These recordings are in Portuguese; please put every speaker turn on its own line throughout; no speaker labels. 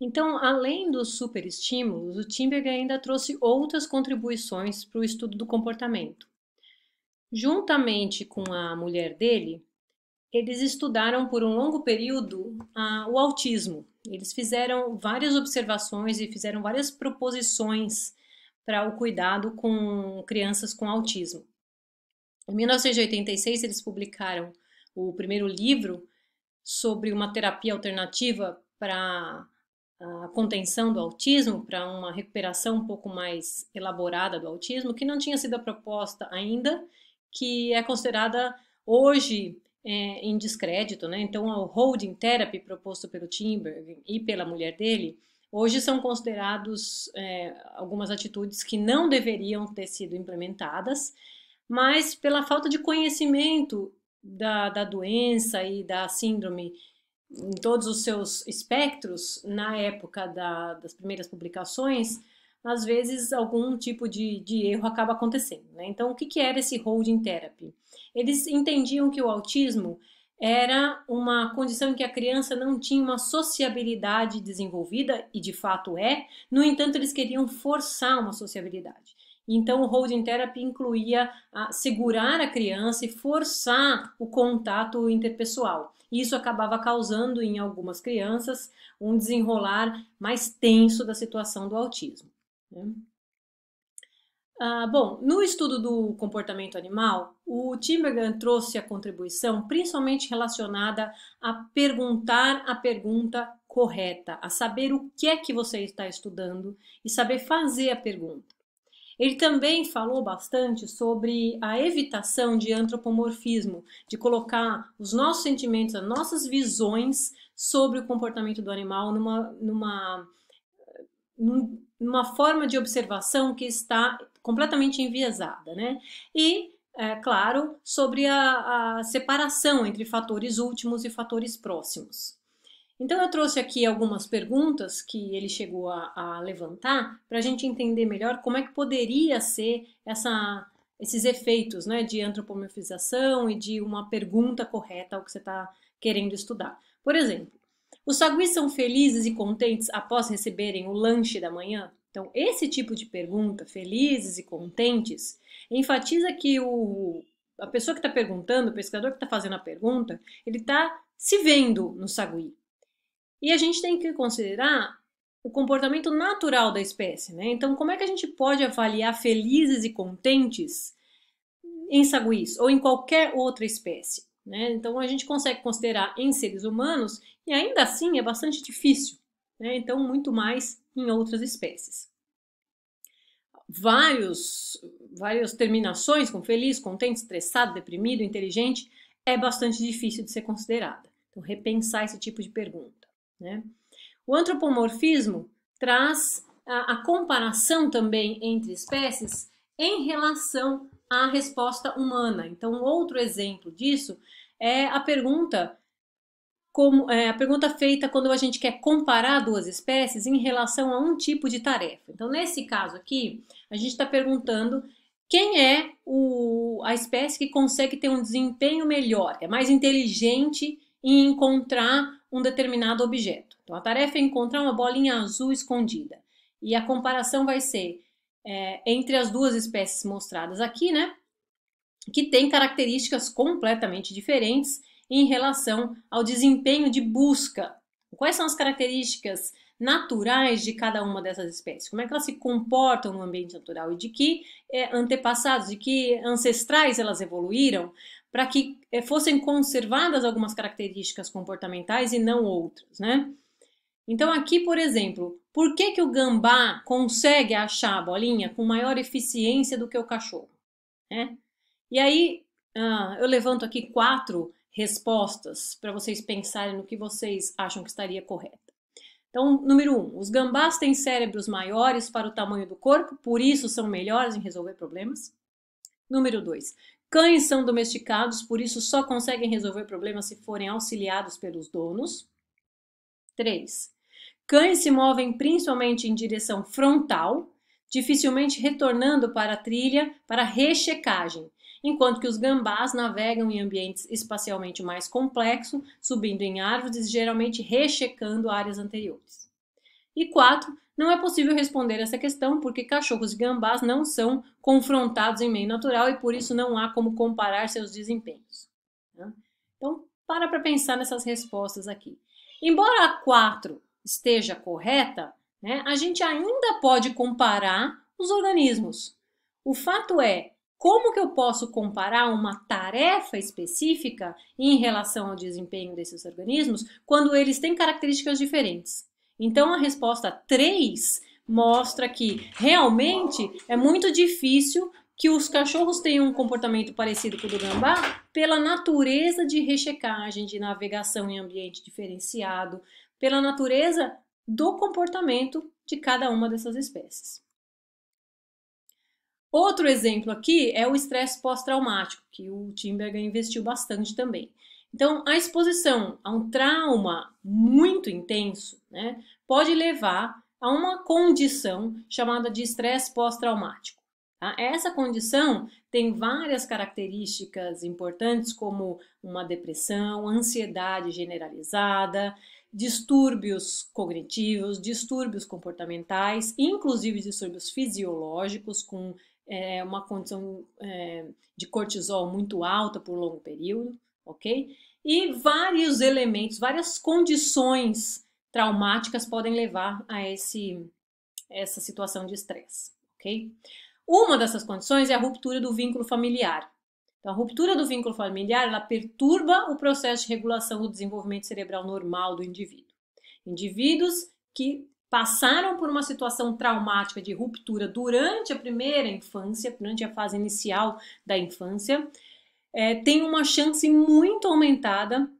Então, além dos superestímulos, o Timberg ainda trouxe outras contribuições para o estudo do comportamento. Juntamente com a mulher dele, eles estudaram por um longo período o autismo. Eles fizeram várias observações e fizeram várias proposições para o cuidado com crianças com autismo. Em 1986, eles publicaram o primeiro livro sobre uma terapia alternativa para a contenção do autismo para uma recuperação um pouco mais elaborada do autismo, que não tinha sido proposta ainda, que é considerada hoje é, em descrédito, né? Então, o holding therapy proposto pelo Timber e pela mulher dele, hoje são considerados é, algumas atitudes que não deveriam ter sido implementadas, mas pela falta de conhecimento da, da doença e da síndrome em todos os seus espectros, na época da, das primeiras publicações, às vezes algum tipo de, de erro acaba acontecendo. Né? Então, o que, que era esse holding therapy? Eles entendiam que o autismo era uma condição em que a criança não tinha uma sociabilidade desenvolvida, e de fato é, no entanto, eles queriam forçar uma sociabilidade. Então, o holding therapy incluía a segurar a criança e forçar o contato interpessoal. Isso acabava causando em algumas crianças um desenrolar mais tenso da situação do autismo. Né? Ah, bom, no estudo do comportamento animal, o Timbergan trouxe a contribuição principalmente relacionada a perguntar a pergunta correta, a saber o que é que você está estudando e saber fazer a pergunta. Ele também falou bastante sobre a evitação de antropomorfismo, de colocar os nossos sentimentos, as nossas visões sobre o comportamento do animal numa, numa, numa forma de observação que está completamente enviesada, né? E é, claro, sobre a, a separação entre fatores últimos e fatores próximos. Então, eu trouxe aqui algumas perguntas que ele chegou a, a levantar para a gente entender melhor como é que poderia ser essa, esses efeitos né, de antropomorfização e de uma pergunta correta ao que você está querendo estudar. Por exemplo, os saguis são felizes e contentes após receberem o lanche da manhã? Então, esse tipo de pergunta, felizes e contentes, enfatiza que o, a pessoa que está perguntando, o pescador que está fazendo a pergunta, ele está se vendo no sagui. E a gente tem que considerar o comportamento natural da espécie, né? Então, como é que a gente pode avaliar felizes e contentes em saguis ou em qualquer outra espécie? Né? Então, a gente consegue considerar em seres humanos e ainda assim é bastante difícil, né? Então, muito mais em outras espécies. Vários, várias terminações com feliz, contente, estressado, deprimido, inteligente é bastante difícil de ser considerada. Então, repensar esse tipo de pergunta. Né? O antropomorfismo traz a, a comparação também entre espécies em relação à resposta humana. Então, outro exemplo disso é a pergunta como é, a pergunta feita quando a gente quer comparar duas espécies em relação a um tipo de tarefa. Então, nesse caso aqui, a gente está perguntando quem é o, a espécie que consegue ter um desempenho melhor, é mais inteligente em encontrar um determinado objeto. Então, a tarefa é encontrar uma bolinha azul escondida. E a comparação vai ser é, entre as duas espécies mostradas aqui, né? Que têm características completamente diferentes em relação ao desempenho de busca. Quais são as características naturais de cada uma dessas espécies? Como é que elas se comportam no ambiente natural e de que é, antepassados, de que ancestrais elas evoluíram para que é, fossem conservadas algumas características comportamentais e não outras, né? Então aqui, por exemplo, por que, que o gambá consegue achar a bolinha com maior eficiência do que o cachorro? Né? E aí ah, eu levanto aqui quatro respostas para vocês pensarem no que vocês acham que estaria correta. Então, número um, os gambás têm cérebros maiores para o tamanho do corpo, por isso são melhores em resolver problemas. Número 2. Cães são domesticados, por isso só conseguem resolver problemas se forem auxiliados pelos donos. 3. Cães se movem principalmente em direção frontal, dificilmente retornando para a trilha para rechecagem, enquanto que os gambás navegam em ambientes espacialmente mais complexos, subindo em árvores e geralmente rechecando áreas anteriores. E 4. Não é possível responder essa questão porque cachorros e gambás não são confrontados em meio natural e por isso não há como comparar seus desempenhos. Né? Então, para para pensar nessas respostas aqui. Embora a 4 esteja correta, né, a gente ainda pode comparar os organismos. O fato é, como que eu posso comparar uma tarefa específica em relação ao desempenho desses organismos quando eles têm características diferentes? Então a resposta 3 mostra que realmente é muito difícil que os cachorros tenham um comportamento parecido com o do gambá pela natureza de rechecagem, de navegação em ambiente diferenciado, pela natureza do comportamento de cada uma dessas espécies. Outro exemplo aqui é o estresse pós-traumático, que o Timberger investiu bastante também. Então, a exposição a um trauma muito intenso né, pode levar a uma condição chamada de estresse pós-traumático. Tá? Essa condição tem várias características importantes, como uma depressão, ansiedade generalizada, distúrbios cognitivos, distúrbios comportamentais, inclusive distúrbios fisiológicos, com é, uma condição é, de cortisol muito alta por longo período ok? E vários elementos, várias condições traumáticas podem levar a esse, essa situação de estresse, ok? Uma dessas condições é a ruptura do vínculo familiar. Então, a ruptura do vínculo familiar ela perturba o processo de regulação do desenvolvimento cerebral normal do indivíduo. Indivíduos que passaram por uma situação traumática de ruptura durante a primeira infância, durante a fase inicial da infância, é, tem uma chance muito aumentada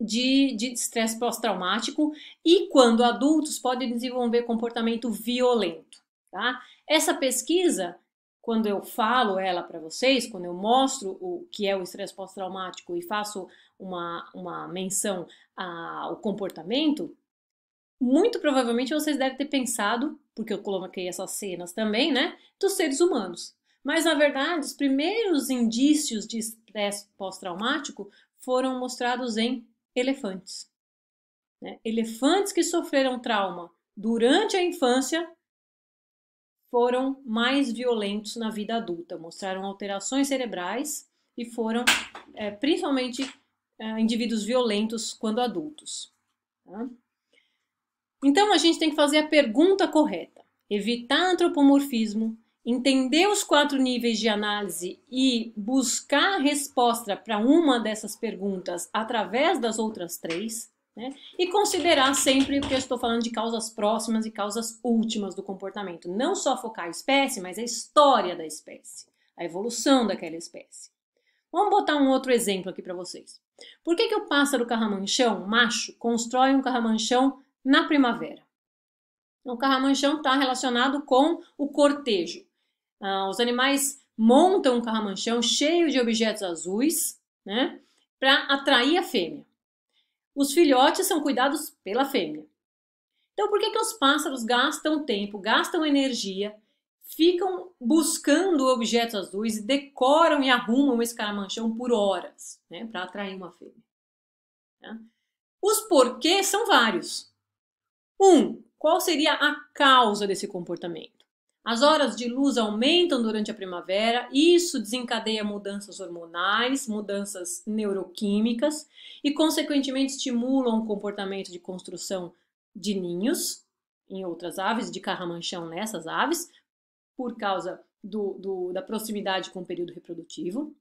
de estresse pós-traumático e, quando adultos, podem desenvolver comportamento violento. Tá? Essa pesquisa, quando eu falo ela para vocês, quando eu mostro o que é o estresse pós-traumático e faço uma, uma menção ao comportamento, muito provavelmente vocês devem ter pensado, porque eu coloquei essas cenas também, né, dos seres humanos. Mas, na verdade, os primeiros indícios de estresse pós-traumático foram mostrados em elefantes. Né? Elefantes que sofreram trauma durante a infância foram mais violentos na vida adulta, mostraram alterações cerebrais e foram é, principalmente é, indivíduos violentos quando adultos. Tá? Então a gente tem que fazer a pergunta correta, evitar antropomorfismo, entender os quatro níveis de análise e buscar resposta para uma dessas perguntas através das outras três, né? e considerar sempre, que eu estou falando de causas próximas e causas últimas do comportamento, não só focar a espécie, mas a história da espécie, a evolução daquela espécie. Vamos botar um outro exemplo aqui para vocês. Por que, que o pássaro carramanchão, macho, constrói um carramanchão na primavera? O carramanchão está relacionado com o cortejo, ah, os animais montam um carramanchão cheio de objetos azuis, né? Para atrair a fêmea. Os filhotes são cuidados pela fêmea. Então, por que, que os pássaros gastam tempo, gastam energia, ficam buscando objetos azuis e decoram e arrumam esse caramanchão por horas, né, para atrair uma fêmea? Tá? Os porquês são vários. Um, qual seria a causa desse comportamento? As horas de luz aumentam durante a primavera, isso desencadeia mudanças hormonais, mudanças neuroquímicas e, consequentemente, estimulam o comportamento de construção de ninhos em outras aves, de carramanchão nessas aves, por causa do, do, da proximidade com o período reprodutivo.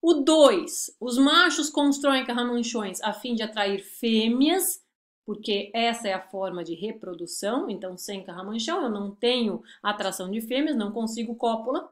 O 2. Os machos constroem carramanchões a fim de atrair fêmeas porque essa é a forma de reprodução, então sem carramanchão eu não tenho atração de fêmeas, não consigo cópula.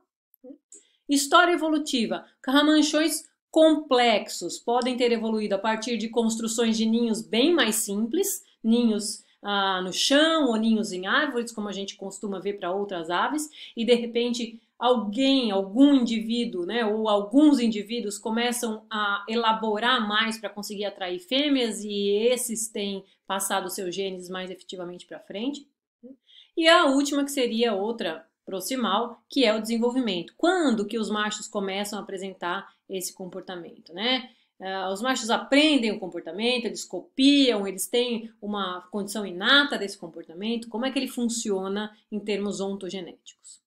História evolutiva. Carramanchões complexos podem ter evoluído a partir de construções de ninhos bem mais simples, ninhos ah, no chão ou ninhos em árvores, como a gente costuma ver para outras aves, e de repente alguém, algum indivíduo, né, ou alguns indivíduos começam a elaborar mais para conseguir atrair fêmeas e esses têm passado seus genes mais efetivamente para frente. Né? E a última que seria outra proximal, que é o desenvolvimento. Quando que os machos começam a apresentar esse comportamento, né? Uh, os machos aprendem o comportamento, eles copiam, eles têm uma condição inata desse comportamento. Como é que ele funciona em termos ontogenéticos?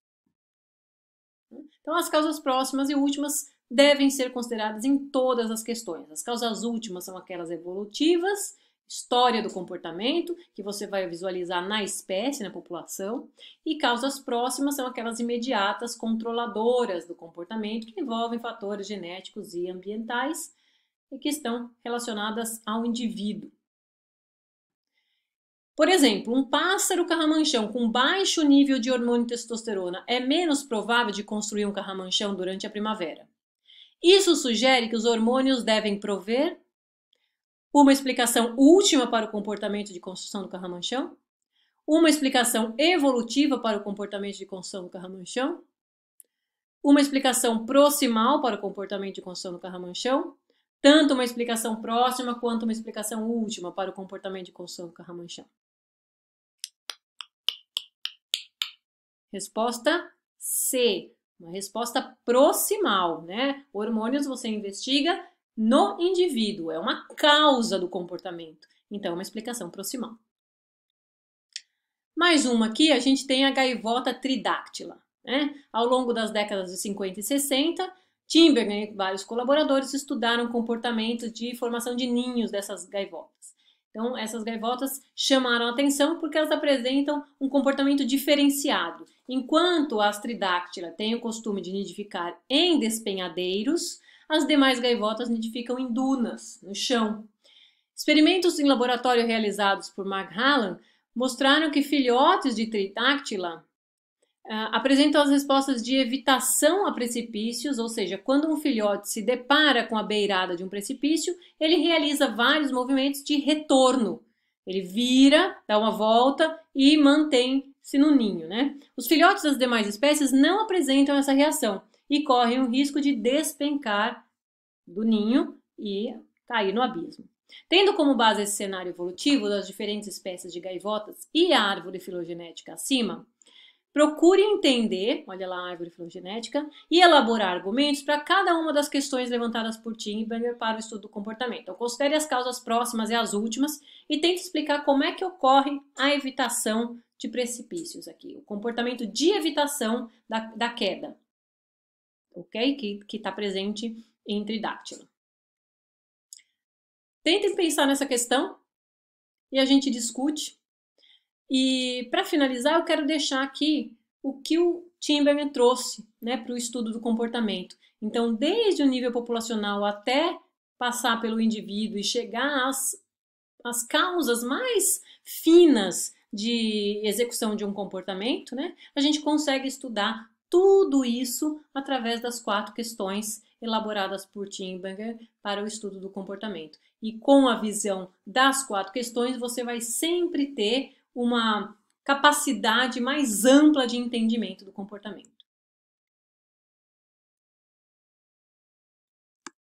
Então, as causas próximas e últimas devem ser consideradas em todas as questões. As causas últimas são aquelas evolutivas, história do comportamento, que você vai visualizar na espécie, na população, e causas próximas são aquelas imediatas, controladoras do comportamento, que envolvem fatores genéticos e ambientais e que estão relacionadas ao indivíduo. Por exemplo, um pássaro carramanchão com baixo nível de hormônio testosterona é menos provável de construir um carramanchão durante a primavera. Isso sugere que os hormônios devem prover uma explicação última para o comportamento de construção do carramanchão, uma explicação evolutiva para o comportamento de construção do carramanchão, uma explicação proximal para o comportamento de construção do carramanchão tanto uma explicação próxima quanto uma explicação última para o comportamento de consumo Carramanchão? Resposta C, uma resposta proximal, né? Hormônios você investiga no indivíduo, é uma causa do comportamento. Então, é uma explicação proximal. Mais uma aqui, a gente tem a gaivota tridáctila. Né? Ao longo das décadas de 50 e 60, Timbergen e vários colaboradores estudaram comportamentos de formação de ninhos dessas gaivotas. Então, essas gaivotas chamaram atenção porque elas apresentam um comportamento diferenciado. Enquanto a Astridactyla tem o costume de nidificar em despenhadeiros, as demais gaivotas nidificam em dunas, no chão. Experimentos em laboratório realizados por Mark Hallan mostraram que filhotes de Tridactyla ah, apresentam as respostas de evitação a precipícios, ou seja, quando um filhote se depara com a beirada de um precipício, ele realiza vários movimentos de retorno. Ele vira, dá uma volta e mantém-se no ninho. Né? Os filhotes das demais espécies não apresentam essa reação e correm o risco de despencar do ninho e cair tá no abismo. Tendo como base esse cenário evolutivo das diferentes espécies de gaivotas e a árvore filogenética acima, Procure entender, olha lá a árvore filogenética, e elaborar argumentos para cada uma das questões levantadas por Timberger para o estudo do comportamento. Então, considere as causas próximas e as últimas e tente explicar como é que ocorre a evitação de precipícios aqui, o comportamento de evitação da, da queda, ok? Que está presente entre Dáctilo. Tentem pensar nessa questão e a gente discute e para finalizar, eu quero deixar aqui o que o Timberman trouxe né, para o estudo do comportamento. Então, desde o nível populacional até passar pelo indivíduo e chegar às, às causas mais finas de execução de um comportamento, né, a gente consegue estudar tudo isso através das quatro questões elaboradas por Timbanger para o estudo do comportamento. E com a visão das quatro questões, você vai sempre ter uma capacidade mais ampla de entendimento do comportamento.